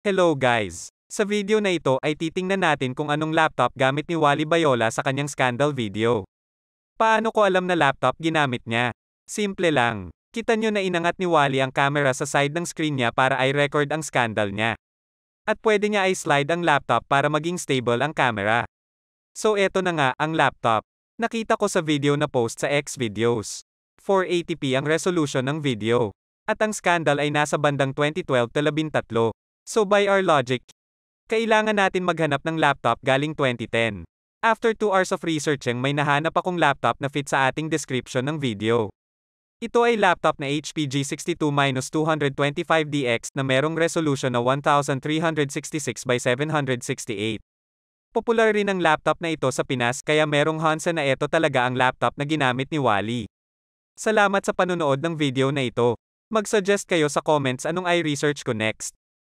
Hello guys! Sa video na ito ay titingnan natin kung anong laptop gamit ni Wally Bayola sa kanyang scandal video. Paano ko alam na laptop ginamit niya? Simple lang. Kita nyo na inangat ni Wally ang camera sa side ng screen niya para ay record ang scandal niya. At pwede niya ay slide ang laptop para maging stable ang camera. So eto na nga, ang laptop. Nakita ko sa video na post sa X videos. 480p ang resolution ng video. At ang scandal ay nasa bandang 2012 2013 So by our logic, kailangan natin maghanap ng laptop galing 2010. After 2 hours of researching may nahanap akong laptop na fit sa ating description ng video. Ito ay laptop na HP G62-225DX na merong resolution na 1366 by 768. Popular rin ang laptop na ito sa Pinas kaya merong Hansa na ito talaga ang laptop na ginamit ni Wally. Salamat sa panonood ng video na ito. Mag-suggest kayo sa comments anong i-research ko next.